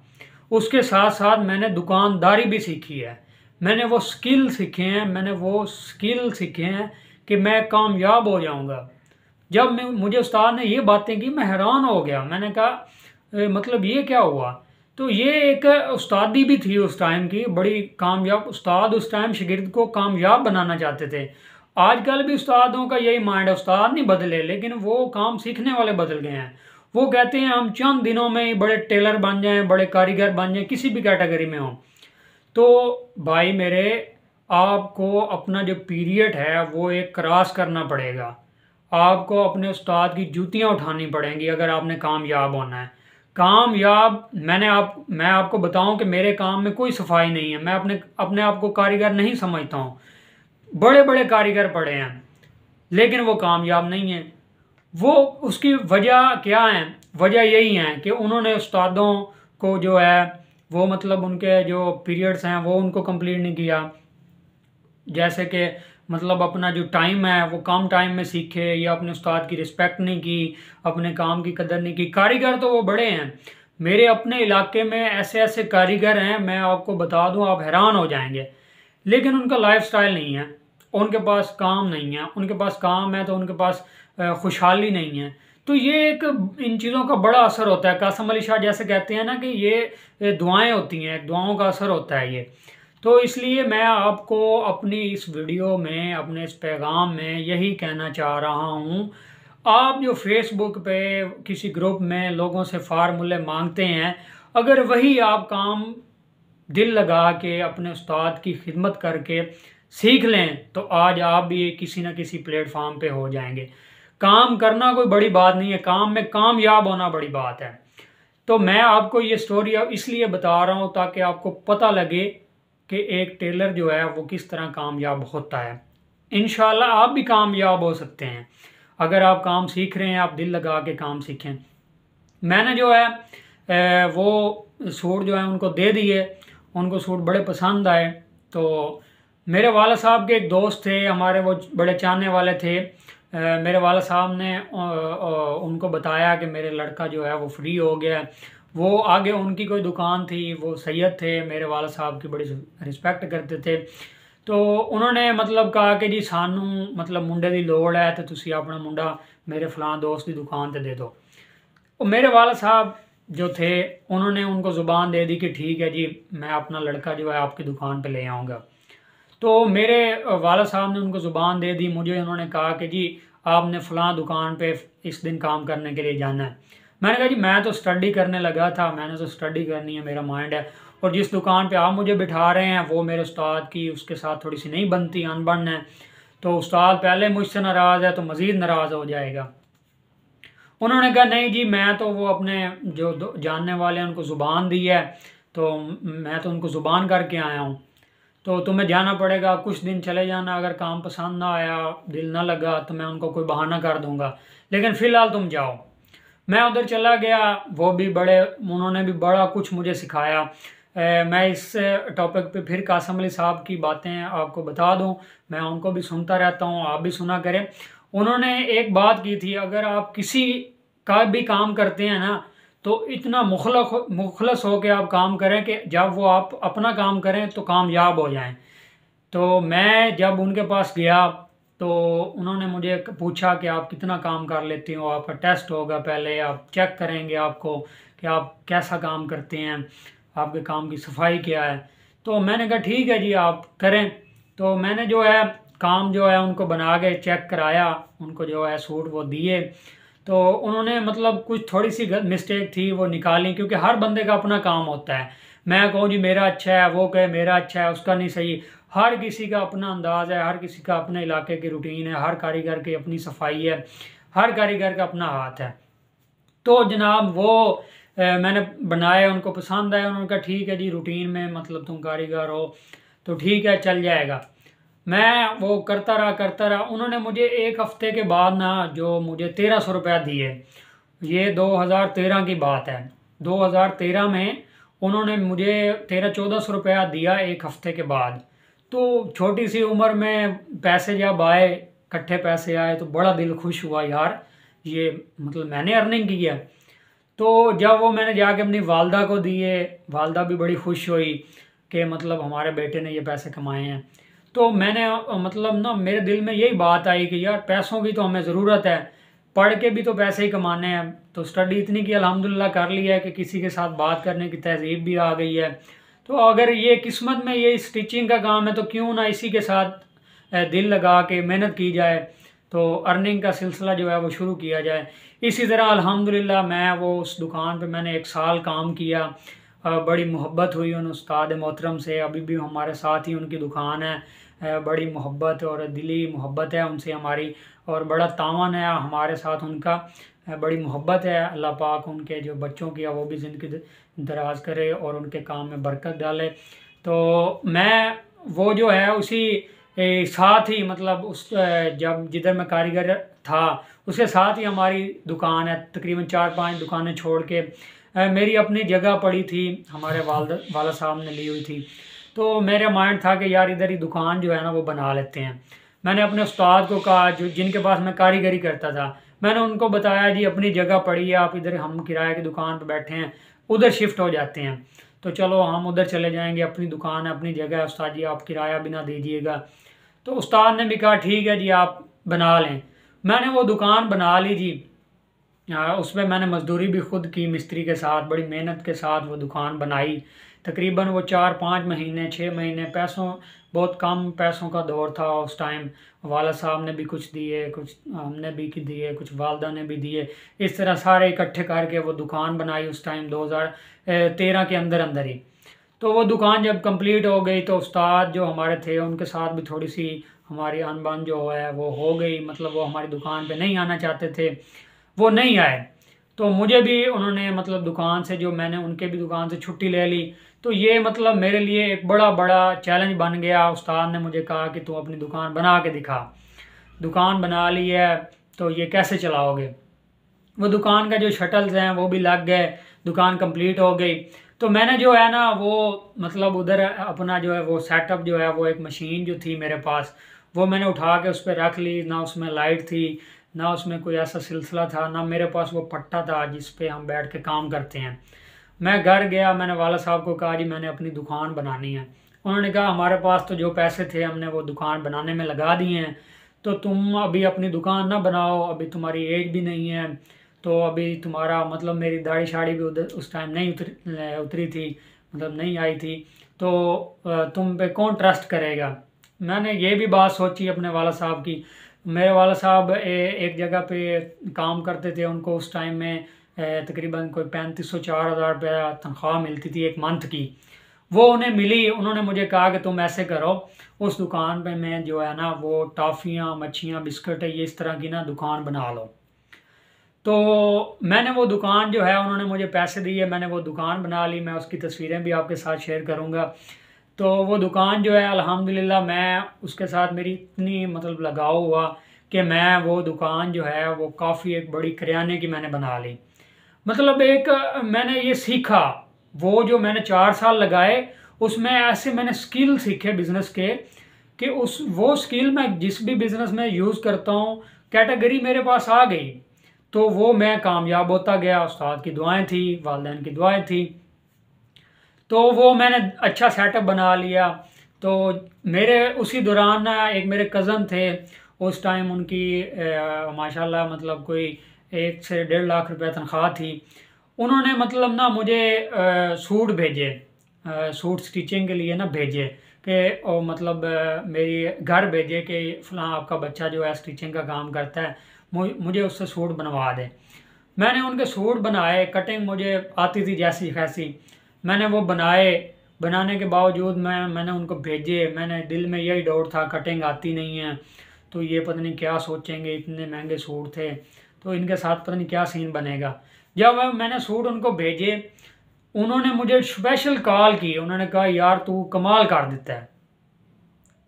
उसके साथ साथ मैंने दुकानदारी भी सीखी है मैंने वो स्किल सीखे हैं मैंने वो स्किल सीखे हैं कि मैं कामयाब हो जाऊंगा जब मैं मुझे उस्ताद ने ये बातें की मैं हैरान हो गया मैंने कहा मतलब ये क्या हुआ तो ये एक उस्तादी भी थी उस टाइम की बड़ी कामयाब उस्ताद उस टाइम शगिर्द को कामयाब बनाना चाहते थे आजकल भी उस्तादों का यही माइंड है उस्ताद नहीं बदले लेकिन वो काम सीखने वाले बदल गए हैं वो कहते हैं हम चंद दिनों में ही बड़े टेलर बन जाएं बड़े कारीगर बन जाएं किसी भी कैटेगरी में हों तो भाई मेरे आपको अपना जो पीरियड है वो एक क्रॉस करना पड़ेगा आपको अपने उस्ताद की जूतियाँ उठानी पड़ेंगी अगर आपने कामयाब होना है कामयाब मैंने आप मैं आपको बताऊं कि मेरे काम में कोई सफाई नहीं है मैं अपने अपने आप को कारीगर नहीं समझता हूँ बड़े बड़े कारीगर पड़े हैं लेकिन वो कामयाब नहीं है वो उसकी वजह क्या है वजह यही है कि उन्होंने उस्तादों को जो है वो मतलब उनके जो पीरियड्स हैं वो उनको कंप्लीट नहीं किया जैसे कि मतलब अपना जो टाइम है वो कम टाइम में सीखे या अपने उस्ताद की रिस्पेक्ट नहीं की अपने काम की कदर नहीं की कारीगर तो वो बड़े हैं मेरे अपने इलाके में ऐसे ऐसे कारीगर हैं मैं आपको बता दूं आप हैरान हो जाएंगे लेकिन उनका लाइफस्टाइल नहीं है उनके पास काम नहीं है उनके पास काम है तो उनके पास खुशहाली नहीं है तो ये एक इन चीज़ों का बड़ा असर होता है कासम अली शाह जैसे कहते हैं ना कि ये दुआएं होती हैं दुआओं का असर होता है ये तो इसलिए मैं आपको अपनी इस वीडियो में अपने इस पैगाम में यही कहना चाह रहा हूँ आप जो फेसबुक पे किसी ग्रुप में लोगों से फार्मूले मांगते हैं अगर वही आप काम दिल लगा के अपने उस्ताद की खिदमत करके सीख लें तो आज आप भी किसी न किसी प्लेटफॉर्म पे हो जाएंगे काम करना कोई बड़ी बात नहीं है काम में कामयाब होना बड़ी बात है तो मैं आपको ये स्टोरी अब इसलिए बता रहा हूँ ताकि आपको पता लगे कि एक टेलर जो है वो किस तरह कामयाब होता है इन आप भी कामयाब हो सकते हैं अगर आप काम सीख रहे हैं आप दिल लगा के काम सीखें मैंने जो है वो सूट जो है उनको दे दिए उनको सूट बड़े पसंद आए तो मेरे वाला साहब के एक दोस्त थे हमारे वो बड़े चाहने वाले थे मेरे वाल साहब ने उनको बताया कि मेरे लड़का जो है वो फ्री हो गया है वो आगे उनकी कोई दुकान थी वो सैयद थे मेरे वाल साहब की बड़ी रिस्पेक्ट करते थे तो उन्होंने मतलब कहा कि जी सानू मतलब मुंडे की लौड़ है तो तुम अपना मुंडा मेरे ਫਲਾਂ दोस्त की दुकान पर दे दो मेरे ਮੇਰੇ साहब जो थे उन्होंने उनको ज़ुबान दे दी कि ठीक है जी मैं अपना लड़का जो है आपकी दुकान पर ले आऊँगा तो मेरे वाला साहब ने उनको ज़ुबान दे दी मुझे उन्होंने कहा कि जी आपने फ़ला दुकान पे इस दिन काम करने के लिए जाना है मैंने कहा जी मैं तो स्टडी करने लगा था मैंने तो स्टडी करनी है मेरा माइंड है और जिस दुकान पे आप मुझे बिठा रहे हैं वो मेरे उस्ताद की उसके साथ थोड़ी सी नहीं बनती अनबन है तो उस्ताद पहले मुझसे नाराज़ है तो मज़ीद नाराज़ हो जाएगा उन्होंने कहा नहीं जी मैं तो वो अपने जो जानने वाले हैं उनको ज़ुबान दी है तो मैं तो उनको ज़ुबान करके आया हूँ तो तुम्हें जाना पड़ेगा कुछ दिन चले जाना अगर काम पसंद ना आया दिल ना लगा तो मैं उनको कोई बहाना कर दूंगा लेकिन फ़िलहाल तुम जाओ मैं उधर चला गया वो भी बड़े उन्होंने भी बड़ा कुछ मुझे सिखाया ए, मैं इस टॉपिक पे फिर कासम अली साहब की बातें आपको बता दूं मैं उनको भी सुनता रहता हूं आप भी सुना करें उन्होंने एक बात की थी अगर आप किसी का भी काम करते हैं ना तो इतना मुखल मुखलस हो के आप काम करें कि जब वो आप अपना काम करें तो कामयाब हो जाएं तो मैं जब उनके पास गया तो उन्होंने मुझे पूछा कि आप कितना काम कर लेती हो आपका टेस्ट होगा पहले आप चेक करेंगे आपको कि आप कैसा काम करते हैं आपके काम की सफाई क्या है तो मैंने कहा ठीक है जी आप करें तो मैंने जो है काम जो है उनको बना के चेक कराया उनको जो है सूट वो दिए तो उन्होंने मतलब कुछ थोड़ी सी मिस्टेक थी वो निकाली क्योंकि हर बंदे का अपना काम होता है मैं कहूँ जी मेरा अच्छा है वो कहे मेरा अच्छा है उसका नहीं सही हर किसी का अपना अंदाज है हर किसी का अपने इलाके की रूटीन है हर कारीगर की अपनी सफाई है हर कारीगर का अपना हाथ है तो जनाब वो ए, मैंने बनाए उनको पसंद आया उन्होंने कहा ठीक है जी रूटीन में मतलब तुम कारीगर हो तो ठीक है चल जाएगा मैं वो करता रहा करता रहा उन्होंने मुझे एक हफ्ते के बाद ना जो मुझे तेरह सौ रुपया दिए ये दो हज़ार तेरह की बात है दो हज़ार तेरह में उन्होंने मुझे तेरह चौदह सौ रुपया दिया एक हफ्ते के बाद तो छोटी सी उम्र में पैसे जब आए इकट्ठे पैसे आए तो बड़ा दिल खुश हुआ यार ये मतलब मैंने अर्निंग की है तो जब वो मैंने जाके अपनी वालदा को दिए वालदा भी बड़ी खुश हुई कि मतलब हमारे बेटे ने ये पैसे कमाए हैं तो मैंने मतलब ना मेरे दिल में यही बात आई कि यार पैसों की तो हमें ज़रूरत है पढ़ के भी तो पैसे ही कमाने हैं तो स्टडी इतनी की अलहमदिल्ला कर ली है कि किसी के साथ बात करने की तहजीब भी आ गई है तो अगर ये किस्मत में ये स्टिचिंग का काम है तो क्यों ना इसी के साथ दिल लगा के मेहनत की जाए तो अर्निंग का सिलसिला जो है वो शुरू किया जाए इसी तरह अलहमदिल्ला मैं वो उस दुकान पर मैंने एक साल काम किया बड़ी मोहब्बत हुई उन उस्ताद मोहतरम से अभी भी हमारे साथ ही उनकी दुकान है बड़ी मोहब्बत और दिली मोहब्बत है उनसे हमारी और बड़ा तावन है हमारे साथ उनका बड़ी मोहब्बत है अल्लाह पाक उनके जो बच्चों की है वो भी ज़िंदगी दराज करे और उनके काम में बरकत डाले तो मैं वो जो है उसी साथ ही मतलब उस जब जिधर मैं कारीगर था उसके साथ ही हमारी दुकान है तकरीबन चार पांच दुकानें छोड़ के मेरी अपनी जगह पड़ी थी हमारे वाल वाला साहब ने ली हुई थी तो मेरे माइंड था कि यार इधर ही दुकान जो है ना वो बना लेते हैं मैंने अपने उस्ताद को कहा जो जिनके पास मैं कारीगरी करता था मैंने उनको बताया जी अपनी जगह पड़ी है आप इधर हम किराए की दुकान पर बैठे हैं उधर शिफ्ट हो जाते हैं तो चलो हम उधर चले जाएंगे अपनी दुकान है अपनी जगह है उस्ताद जी आप किराया भी ना दीजिएगा तो उस्ताद ने भी कहा ठीक है जी आप बना लें मैंने वो दुकान बना ली जी उसमें मैंने मज़दूरी भी खुद की मिस्त्री के साथ बड़ी मेहनत के साथ वो दुकान बनाई तकरीबन वो चार पाँच महीने छः महीने पैसों बहुत कम पैसों का दौर था उस टाइम वाला साहब ने भी कुछ दिए कुछ हमने भी दिए कुछ वालदा ने भी दिए इस तरह सारे इकट्ठे करके वो दुकान बनाई उस टाइम 2013 के अंदर अंदर ही तो वो दुकान जब कंप्लीट हो गई तो उस्ताद जो हमारे थे उनके साथ भी थोड़ी सी हमारी अनबन जो है वो हो गई मतलब वो हमारी दुकान पे नहीं आना चाहते थे वो नहीं आए तो मुझे भी उन्होंने मतलब दुकान से जो मैंने उनके भी दुकान से छुट्टी ले ली तो ये मतलब मेरे लिए एक बड़ा बड़ा चैलेंज बन गया उस्ताद ने मुझे कहा कि तू अपनी दुकान बना के दिखा दुकान बना ली है तो ये कैसे चलाओगे वो दुकान का जो शटल्स हैं वो भी लग गए दुकान कंप्लीट हो गई तो मैंने जो है ना वो मतलब उधर अपना जो है वो सेटअप जो है वो एक मशीन जो थी मेरे पास वो मैंने उठा के उस पर रख ली ना उसमें लाइट थी ना उसमें कोई ऐसा सिलसिला था ना मेरे पास वो पट्टा था जिस पे हम बैठ के काम करते हैं मैं घर गया मैंने वाला साहब को कहा जी मैंने अपनी दुकान बनानी है उन्होंने कहा हमारे पास तो जो पैसे थे हमने वो दुकान बनाने में लगा दिए हैं तो तुम अभी अपनी दुकान ना बनाओ अभी तुम्हारी एज भी नहीं है तो अभी तुम्हारा मतलब मेरी दाढ़ी शाड़ी भी उधर उस टाइम नहीं उतरी उतरी थी मतलब नहीं आई थी तो तुम पे कौन ट्रस्ट करेगा मैंने ये भी बात सोची अपने वाला साहब की मेरे वाला साहब एक जगह पे काम करते थे उनको उस टाइम में तकरीबन कोई पैंतीस सौ चार हज़ार रुपया तनख्वाह मिलती थी एक मंथ की वो उन्हें मिली उन्होंने मुझे कहा कि तुम ऐसे करो उस दुकान पे मैं जो है ना वो टॉफियाँ मच्छियाँ बिस्किट ये इस तरह की ना दुकान बना लो तो मैंने वो दुकान जो है उन्होंने मुझे पैसे दिए मैंने वो दुकान बना ली मैं उसकी तस्वीरें भी आपके साथ शेयर करूँगा तो वो दुकान जो है अल्हम्दुलिल्लाह मैं उसके साथ मेरी इतनी मतलब लगाव हुआ कि मैं वो दुकान जो है वो काफ़ी एक बड़ी करियाने की मैंने बना ली मतलब एक मैंने ये सीखा वो जो मैंने चार साल लगाए उसमें ऐसे मैंने स्किल सीखे बिज़नेस के कि उस वो स्किल मैं जिस भी बिज़नेस में यूज़ करता हूँ कैटेगरी मेरे पास आ गई तो वो मैं कामयाब होता गया उस्ताद की दुआएं थी वालदेन की दुआएं थी तो वो मैंने अच्छा सेटअप बना लिया तो मेरे उसी दौरान एक मेरे कज़न थे उस टाइम उनकी माशाल्लाह मतलब कोई एक से डेढ़ लाख रुपये तनख्वाह थी उन्होंने मतलब ना मुझे सूट भेजे सूट स्टिचिंग के लिए ना भेजे कि और मतलब मेरी घर भेजे कि फ़लाँ आपका बच्चा जो है स्टिचिंग का काम करता है मुझे उससे सूट बनवा दे मैंने उनके सूट बनाए कटिंग मुझे आती थी जैसी खैसी मैंने वो बनाए बनाने के बावजूद मैं मैंने उनको भेजे मैंने दिल में यही डाउट था कटिंग आती नहीं है तो ये पता नहीं क्या सोचेंगे इतने महंगे सूट थे तो इनके साथ पता नहीं क्या सीन बनेगा जब मैंने सूट उनको भेजे उन्होंने मुझे स्पेशल कॉल की उन्होंने कहा यार तू कमाल कर देता है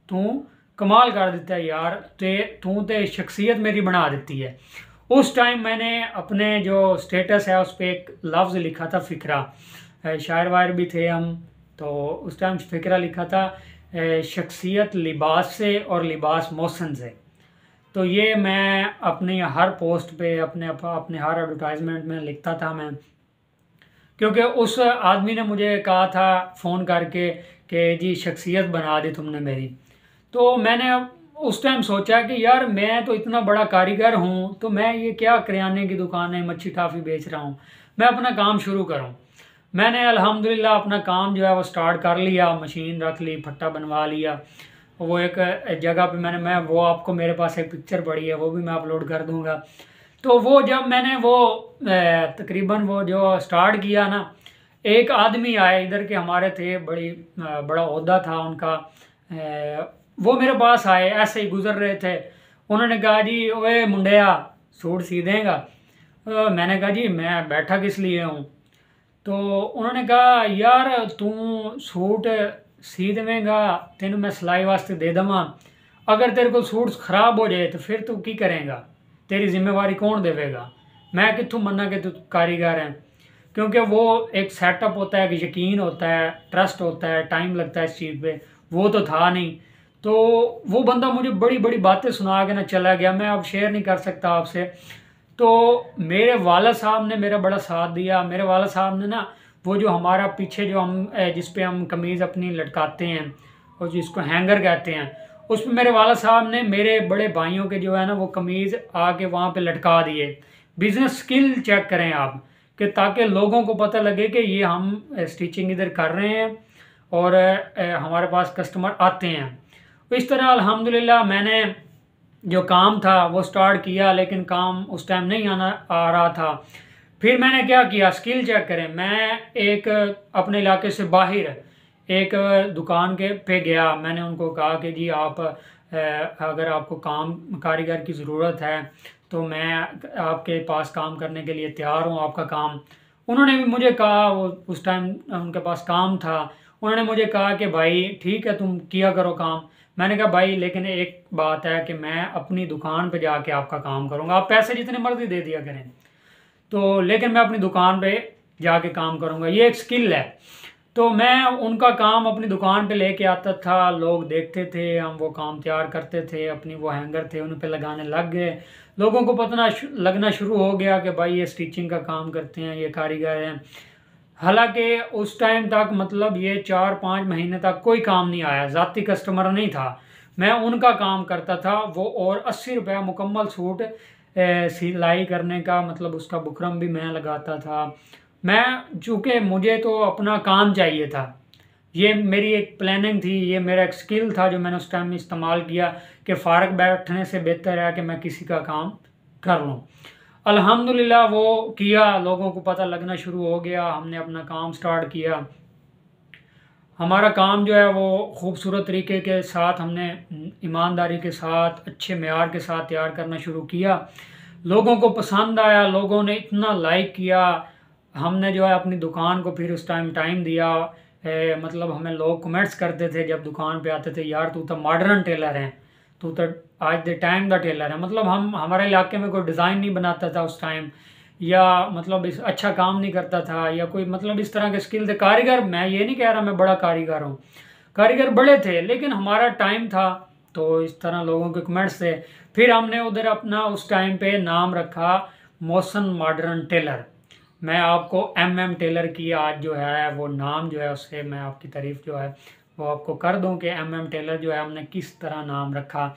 तू कमाल कर देता है यार ते तू तो शख्सियत मेरी बना देती है उस टाइम मैंने अपने जो स्टेटस है उस पर एक लफ्ज़ लिखा था फ़िक्रा शायर वायर भी थे हम तो उस टाइम फ़िक्रा लिखा था शख्सियत लिबास से और लिबास मौसन से तो ये मैं अपनी हर पोस्ट पे अपने अपने हर एडवर्टाइजमेंट में लिखता था मैं क्योंकि उस आदमी ने मुझे कहा था फ़ोन करके कि जी शख्सियत बना दी तुमने मेरी तो मैंने उस टाइम सोचा कि यार मैं तो इतना बड़ा कारीगर हूँ तो मैं ये क्या करियाने की दुकान है मच्छी टाफ़ी बेच रहा हूँ मैं अपना काम शुरू करूँ मैंने अल्हम्दुलिल्लाह अपना काम जो है वो स्टार्ट कर लिया मशीन रख ली फट्टा बनवा लिया वो एक जगह पे मैंने मैं वो आपको मेरे पास एक पिक्चर पड़ी है वो भी मैं अपलोड कर दूंगा तो वो जब मैंने वो तकरीबन वो जो स्टार्ट किया ना एक आदमी आए इधर के हमारे थे बड़ी बड़ा अहदा था उनका वो मेरे पास आए ऐसे ही गुजर रहे थे उन्होंने कहा जी वे मुंडिया सूट सी देगा मैंने कहा जी मैं बैठा किस लिए हूँ तो उन्होंने कहा यार तू सूट सी देवेंगा तेन मैं सिलाई वास्ते दे देव अगर तेरे को सूट खराब हो जाए तो फिर तू की करेगा तेरी जिम्मेवारी कौन देवेगा मैं कितों मना कि तू कारीगर है क्योंकि वो एक सेटअप होता है एक यकीन होता है ट्रस्ट होता है टाइम लगता है इस चीज़ पे वो तो था नहीं तो वो बंदा मुझे बड़ी बड़ी बातें सुना के ना चला गया मैं अब शेयर नहीं कर सकता आपसे तो मेरे वाला साहब ने मेरा बड़ा साथ दिया मेरे वाला साहब ने ना वो जो हमारा पीछे जो हम जिस पे हम कमीज़ अपनी लटकाते हैं और जिसको हैंगर कहते हैं उसमें मेरे वाला साहब ने मेरे बड़े भाइयों के जो है ना वो कमीज़ आके वहाँ पे लटका दिए बिज़नेस स्किल चेक करें आप कि ताकि लोगों को पता लगे कि ये हम स्टिचिंग इधर कर रहे हैं और हमारे पास कस्टमर आते हैं इस तरह अलहमदिल्ला मैंने जो काम था वो स्टार्ट किया लेकिन काम उस टाइम नहीं आना आ रहा था फिर मैंने क्या किया स्किल चेक करें मैं एक अपने इलाके से बाहर एक दुकान के पे गया मैंने उनको कहा कि जी आप अगर आपको काम कारीगर की ज़रूरत है तो मैं आपके पास काम करने के लिए तैयार हूँ आपका काम उन्होंने भी मुझे कहा वो उस टाइम उनके पास काम था उन्होंने मुझे कहा कि भाई ठीक है तुम किया करो काम मैंने कहा भाई लेकिन एक बात है कि मैं अपनी दुकान पर जाके आपका काम करूँगा आप पैसे जितने मर्जी दे दिया करें तो लेकिन मैं अपनी दुकान पे जाके काम करूँगा ये एक स्किल है तो मैं उनका काम अपनी दुकान पे लेके आता था लोग देखते थे हम वो काम तैयार करते थे अपनी वो हैंगर थे उन पर लगाने लग गए लोगों को पता शु, लगना शुरू हो गया कि भाई ये स्टिचिंग का काम करते हैं ये कारीगर हैं हालांकि उस टाइम तक मतलब ये चार पाँच महीने तक कोई काम नहीं आया ज़ाती कस्टमर नहीं था मैं उनका काम करता था वो और अस्सी रुपया मुकम्मल सूट सिलाई करने का मतलब उसका बुकरम भी मैं लगाता था मैं चूँकि मुझे तो अपना काम चाहिए था ये मेरी एक प्लानिंग थी ये मेरा एक स्किल था जो मैंने उस टाइम में इस्तेमाल किया कि फारक बैठने से बेहतर है कि मैं किसी का काम कर लूँ अलहमदिल्ला वो किया लोगों को पता लगना शुरू हो गया हमने अपना काम स्टार्ट किया हमारा काम जो है वो खूबसूरत तरीके के साथ हमने ईमानदारी के साथ अच्छे मैार के साथ तैयार करना शुरू किया लोगों को पसंद आया लोगों ने इतना लाइक किया हमने जो है अपनी दुकान को फिर उस टाइम टाइम दिया ए, मतलब हमें लोग कमेंट्स करते थे जब दुकान पे आते थे यार तू तो मॉडर्न टेलर है तू तो आज द टाइम द टेलर है मतलब हम हमारे इलाके में कोई डिज़ाइन नहीं बनाता था उस टाइम या मतलब इस अच्छा काम नहीं करता था या कोई मतलब इस तरह के स्किल थे कारीगर मैं ये नहीं कह रहा मैं बड़ा कारीगर हूँ कारीगर बड़े थे लेकिन हमारा टाइम था तो इस तरह लोगों के कमेंट्स थे फिर हमने उधर अपना उस टाइम पे नाम रखा मोसन मॉडर्न टेलर मैं आपको एम एम टेलर की आज जो है वो नाम जो है उससे मैं आपकी तारीफ़ जो है वो आपको कर दूँ कि एम एम टेलर जो है हमने किस तरह नाम रखा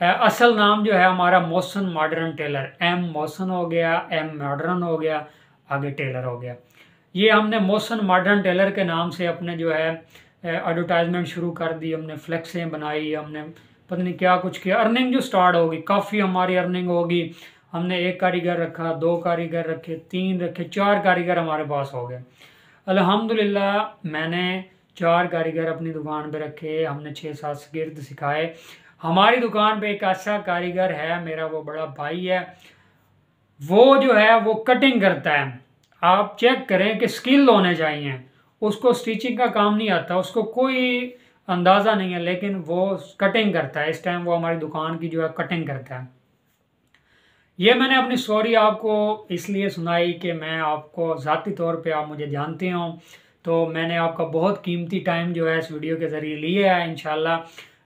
असल नाम जो है हमारा मोसन मॉडर्न टेलर एम मोसन हो गया एम मॉडर्न हो गया आगे टेलर हो गया ये हमने मोसन मॉडर्न टेलर के नाम से अपने जो है एडवर्टाइजमेंट शुरू कर दी हमने फ्लैक्सें बनाई हमने पता नहीं क्या कुछ किया अर्निंग जो स्टार्ट होगी काफ़ी हमारी अर्निंग होगी हमने एक कारीगर रखा दो कारीगर रखे तीन रखे चार कारीगर हमारे पास हो गए अल्हम्दुलिल्लाह मैंने चार कारीगर अपनी दुकान पे रखे हमने छः सात गिरद सिखाए हमारी दुकान पे एक अच्छा कारीगर है मेरा वो बड़ा भाई है वो जो है वो कटिंग करता है आप चेक करें कि स्किल होने चाहिए उसको स्टिचिंग का काम नहीं आता उसको कोई अंदाज़ा नहीं है लेकिन वो कटिंग करता है इस टाइम वो हमारी दुकान की जो है कटिंग करता है ये मैंने अपनी स्टोरी आपको इसलिए सुनाई कि मैं आपको ज़ाती तौर पे आप मुझे जानते हो तो मैंने आपका बहुत कीमती टाइम जो है इस वीडियो के ज़रिए लिया है इनशाला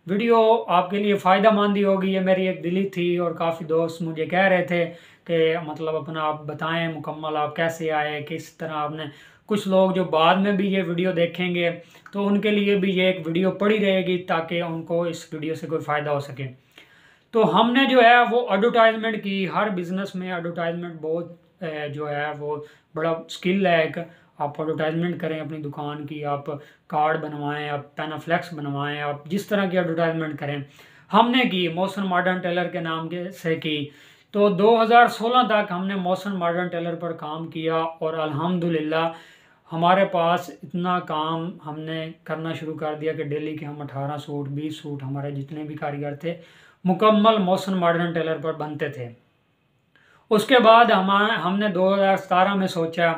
वीडियो आपके लिए फ़ायदा मंदी होगी ये मेरी एक दिली थी और काफ़ी दोस्त मुझे कह रहे थे कि मतलब अपना आप बताएं मुकम्मल आप कैसे आए किस तरह आपने कुछ लोग जो बाद में भी ये वीडियो देखेंगे तो उनके लिए भी ये एक वीडियो पड़ी रहेगी ताकि उनको इस वीडियो से कोई फ़ायदा हो सके तो हमने जो है वो एडवर्टाइजमेंट की हर बिज़नेस में एडवर्टाइजमेंट बहुत जो है वो बड़ा स्किल है एक आप एडवर्टाइजमेंट करें अपनी दुकान की आप कार्ड बनवाएं आप पेनाफ्लैक्स बनवाएं आप जिस तरह की एडवर्टाइजमेंट करें हमने की मौसम मॉडर्न टेलर के नाम के से की तो 2016 तक हमने मौसम मॉडर्न टेलर पर काम किया और अल्हम्दुलिल्लाह हमारे पास इतना काम हमने करना शुरू कर दिया कि डेली के हम 18 सूट 20 सूट हमारे जितने भी कारीगर थे मुकम्मल मौसन मॉडर्न टेलर पर बनते थे उसके बाद हमारे हमने 2017 में सोचा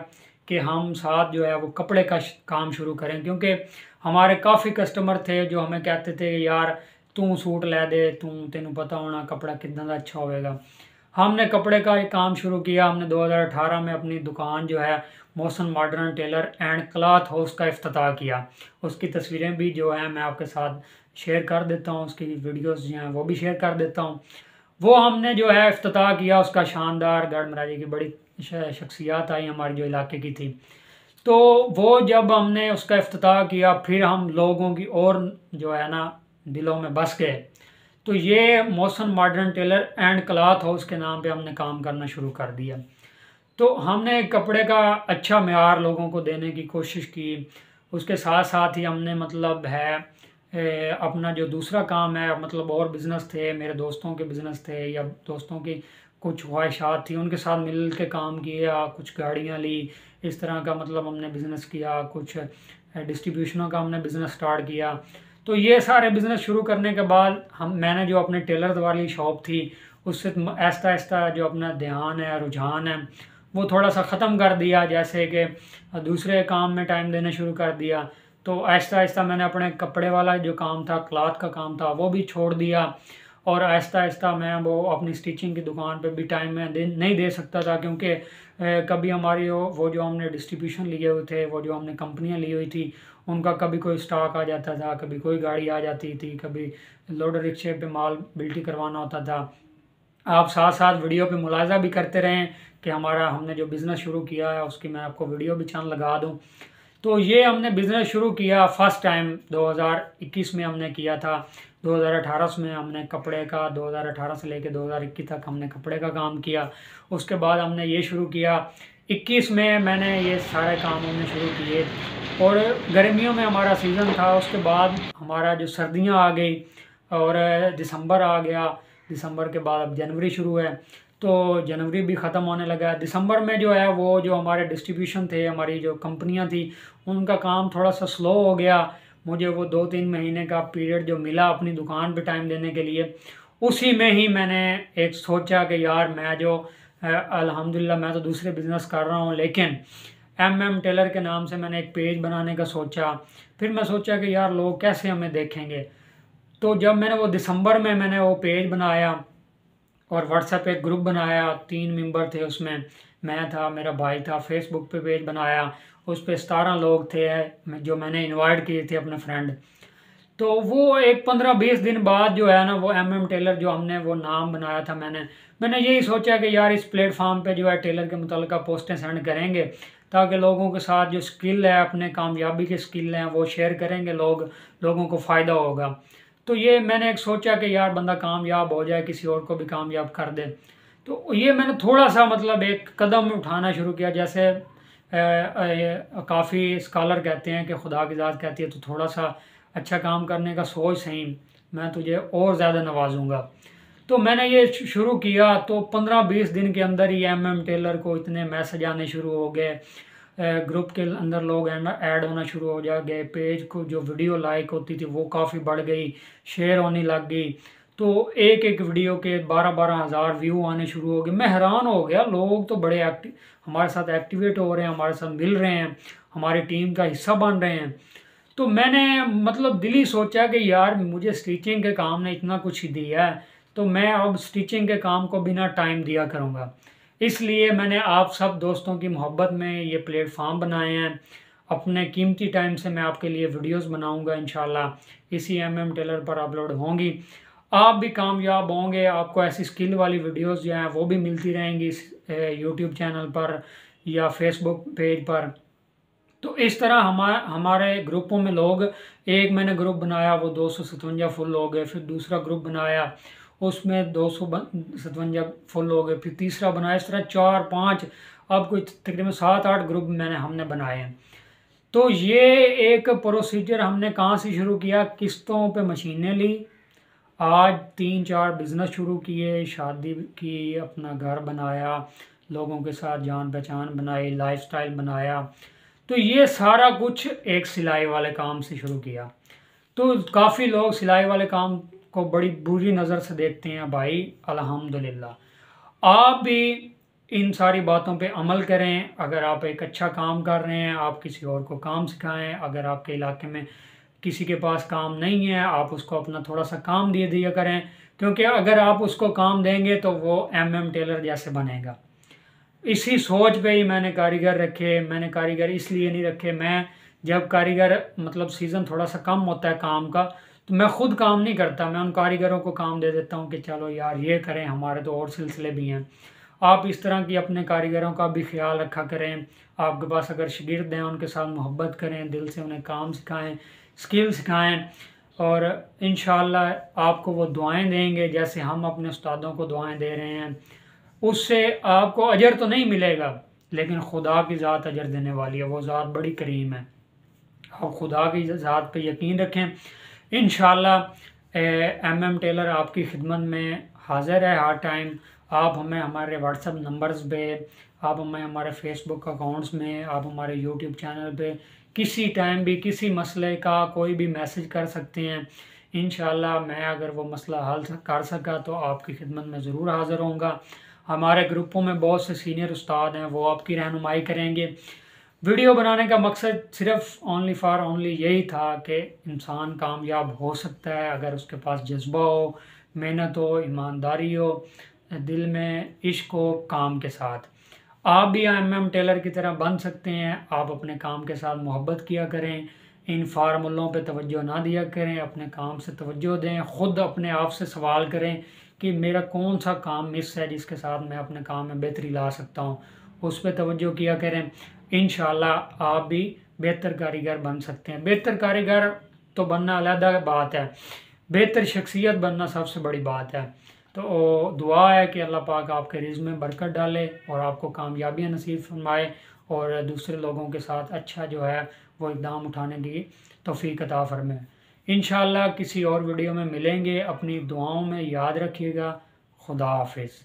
कि हम साथ जो है वो कपड़े का काम शुरू करें क्योंकि हमारे काफ़ी कस्टमर थे जो हमें कहते थे यार तू सूट ले दे तू तेन पता होना कपड़ा कितना अच्छा होएगा हमने कपड़े का काम शुरू किया हमने 2018 में अपनी दुकान जो है Mausam modern tailor and cloth house का अफ्ताह किया उसकी तस्वीरें भी जो है मैं आपके साथ शेयर कर देता हूँ उसकी वीडियोस जो हैं वो भी शेयर कर देता हूँ वो हमने जो है अफ्ताह किया उसका शानदार गढ़ की बड़ी शख्सियात आई हमारे जो इलाके की थी तो वो जब हमने उसका अफ्ताह किया फिर हम लोगों की और जो है ना दिलों में बस गए तो ये Mausam modern tailor and cloth house के नाम पे हमने काम करना शुरू कर दिया तो हमने कपड़े का अच्छा मैार लोगों को देने की कोशिश की उसके साथ साथ ही हमने मतलब है ए, अपना जो दूसरा काम है मतलब और बिज़नेस थे मेरे दोस्तों के बिज़नेस थे या दोस्तों की कुछ ख्वाहिशात थी उनके साथ मिल के काम किया कुछ गाड़ियाँ ली इस तरह का मतलब हमने बिज़नेस किया कुछ डिस्ट्रीब्यूशनों का हमने बिज़नेस स्टार्ट किया तो ये सारे बिज़नेस शुरू करने के बाद हम मैंने जो अपने टेलर वाली शॉप थी उससे ऐसा ऐसा जो अपना ध्यान है रुझान है वो थोड़ा सा ख़त्म कर दिया जैसे कि दूसरे काम में टाइम देना शुरू कर दिया तो आहिस्ता ऐसा मैंने अपने कपड़े वाला जो काम था क्लाथ का काम था वो भी छोड़ दिया और आहिस्ता आहिस्ता मैं वो अपनी स्टिचिंग की दुकान पे भी टाइम में दे, नहीं दे सकता था क्योंकि कभी हमारी वो जो हमने डिस्ट्रीब्यूशन लिए हुए थे वो जो हमने कंपनियां ली हुई थी उनका कभी कोई स्टॉक आ जाता था कभी कोई गाड़ी आ जाती थी कभी लोडर रिक्शे पे माल बिल्टी करवाना होता था आप साथ साथ वीडियो पे मुलाजा भी करते रहें कि हमारा हमने जो बिज़नेस शुरू किया है उसकी मैं आपको वीडियो भी चंद लगा दूँ तो ये हमने बिज़नेस शुरू किया फर्स्ट टाइम 2021 में हमने किया था 2018 में हमने कपड़े का 2018 से लेके 2021 तक हमने कपड़े का काम किया उसके बाद हमने ये शुरू किया 21 में मैंने ये सारे काम हमने शुरू किए और गर्मियों में हमारा सीज़न था उसके बाद हमारा जो सर्दियाँ आ गई और दिसंबर आ गया दिसंबर के बाद अब जनवरी शुरू है तो जनवरी भी ख़त्म होने लगा दिसंबर में जो है वो जो हमारे डिस्ट्रीब्यूशन थे हमारी जो कंपनियाँ थी उनका काम थोड़ा सा स्लो हो गया मुझे वो दो तीन महीने का पीरियड जो मिला अपनी दुकान पे टाइम देने के लिए उसी में ही मैंने एक सोचा कि यार मैं जो अल्हम्दुलिल्लाह मैं तो दूसरे बिज़नेस कर रहा हूँ लेकिन एम एम टेलर के नाम से मैंने एक पेज बनाने का सोचा फिर मैं सोचा कि यार लोग कैसे हमें देखेंगे तो जब मैंने वो दिसंबर में मैंने वो पेज बनाया और व्हाट्सएप एक ग्रुप बनाया तीन मेंबर थे उसमें मैं था मेरा भाई था फेसबुक पे पेज बनाया उस पर सतारह लोग थे जो मैंने इन्वाइट किए थे अपने फ्रेंड तो वो एक पंद्रह बीस दिन बाद जो है ना वो एम एम टेलर जो हमने वो नाम बनाया था मैंने मैंने यही सोचा कि यार इस प्लेटफार्म पे जो है टेलर के मुतल पोस्टें सेंड करेंगे ताकि लोगों के साथ जो स्किल है अपने कामयाबी के स्किल हैं वो शेयर करेंगे लोग लोगों को फ़ायदा होगा तो ये मैंने एक सोचा कि यार बंदा कामयाब हो जाए किसी और को भी कामयाब कर दे तो ये मैंने थोड़ा सा मतलब एक कदम उठाना शुरू किया जैसे काफ़ी स्कॉलर कहते हैं कि खुदा की ज़ात कहती है तो थोड़ा सा अच्छा काम करने का सोच सही मैं तुझे और ज़्यादा नवाजूँगा तो मैंने ये शुरू किया तो पंद्रह बीस दिन के अंदर ही एम एम टेलर को इतने मैसेज आने शुरू हो गए ग्रुप के अंदर लोग ऐड होना शुरू हो जा गए पेज को जो वीडियो लाइक होती थी वो काफ़ी बढ़ गई शेयर होने लग गई तो एक एक वीडियो के बारह बारह हज़ार व्यू आने शुरू हो गए मैं हैरान हो गया लोग तो बड़े एक्टिव हमारे साथ एक्टिवेट हो रहे हैं हमारे साथ मिल रहे हैं हमारी टीम का हिस्सा बन रहे हैं तो मैंने मतलब दिल ही सोचा कि यार मुझे स्टिचिंग के काम ने इतना कुछ दिया है तो मैं अब स्टिचिंग के काम को बिना टाइम दिया करूँगा इसलिए मैंने आप सब दोस्तों की मोहब्बत में ये प्लेटफार्म बनाए हैं अपने कीमती टाइम से मैं आपके लिए वीडियोस बनाऊंगा इन इसी एम एम टेलर पर अपलोड होंगी आप भी कामयाब होंगे आपको ऐसी स्किल वाली वीडियोस जो हैं वो भी मिलती रहेंगी इस यूट्यूब चैनल पर या फेसबुक पेज पर तो इस तरह हमारे हमारे ग्रुपों में लोग एक मैंने ग्रुप बनाया वो दो सौ सतवंजा फुल हो गए फिर दूसरा ग्रुप बनाया उसमें दो सौ सतवंजा फुल हो गए फिर तीसरा बनाया इस तरह चार पाँच अब कुछ तकरीबन सात आठ ग्रुप मैंने हमने बनाए हैं तो ये एक प्रोसीजर हमने कहाँ से शुरू किया किस्तों पे मशीनें ली आज तीन चार बिज़नेस शुरू किए शादी की अपना घर बनाया लोगों के साथ जान पहचान बनाई लाइफस्टाइल बनाया तो ये सारा कुछ एक सिलाई वाले काम से शुरू किया तो काफ़ी लोग सिलाई वाले काम को बड़ी बुरी नज़र से देखते हैं भाई अल्हम्दुलिल्लाह आप भी इन सारी बातों पे अमल करें अगर आप एक अच्छा काम कर रहे हैं आप किसी और को काम सिखाएं अगर आपके इलाके में किसी के पास काम नहीं है आप उसको अपना थोड़ा सा काम दे दिया करें क्योंकि अगर आप उसको काम देंगे तो वो एम एम टेलर जैसे बनेगा इसी सोच पे ही मैंने कारीगर रखे मैंने कारीगर इसलिए नहीं रखे मैं जब कारीगर मतलब सीज़न थोड़ा सा कम होता है काम का तो मैं ख़ुद काम नहीं करता मैं उन कारीगरों को काम दे देता हूँ कि चलो यार ये करें हमारे तो और सिलसिले भी हैं आप इस तरह की अपने कारीगरों का भी ख्याल रखा करें आपके पास अगर शगिर्द हैं उनके साथ मोहब्बत करें दिल से उन्हें काम सिखाएं स्किल सिखाएं और इन आपको वो दुआएं देंगे जैसे हम अपने उस्तादों को दुआएं दे रहे हैं उससे आपको अजर तो नहीं मिलेगा लेकिन खुदा की ज़ात अजर देने वाली है वो ज़ात बड़ी करीम है आप खुदा की ज़ात पे यकीन रखें इन एम एम टेलर आपकी खिदमत में हाजिर है हर टाइम आप हमें हमारे व्हाट्सअप नंबर्स पे आप हमें हमारे फेसबुक अकाउंट्स में आप हमारे यूट्यूब चैनल पे किसी टाइम भी किसी मसले का कोई भी मैसेज कर सकते हैं इन मैं अगर वो मसला हल कर सका तो आपकी खिदमत में ज़रूर हाज़िर होऊंगा हमारे ग्रुपों में बहुत से सीनियर उस्ताद हैं वो आपकी रहनुमाई करेंगे वीडियो बनाने का मकसद सिर्फ ओनली फ़ार ओनली यही था कि इंसान कामयाब हो सकता है अगर उसके पास जज्बा हो मेहनत हो ईमानदारी हो दिल में इश्क हो काम के साथ आप भी एम एम टेलर की तरह बन सकते हैं आप अपने काम के साथ मोहब्बत किया करें इन फार्मूलों पे तवज्जो ना दिया करें अपने काम से तवज्जो दें ख़ुद अपने आप से सवाल करें कि मेरा कौन सा काम मिस है जिसके साथ मैं अपने काम में बेहतरी ला सकता हूँ उस पर तवज्जो किया करें इन आप भी बेहतर कारीगर बन सकते हैं बेहतर कारीगर तो बनना अलहदा बात है बेहतर शख्सियत बनना सबसे बड़ी बात है तो दुआ है कि अल्लाह पाक आपके रिज में बरकत डाले और आपको कामयाबियाँ नसीब फरमाए और दूसरे लोगों के साथ अच्छा जो है वो इकदाम उठाने की तोफ़ीकता अता फरमाए इन किसी और वीडियो में मिलेंगे अपनी दुआओं में याद रखिएगा खुदा हाफिज़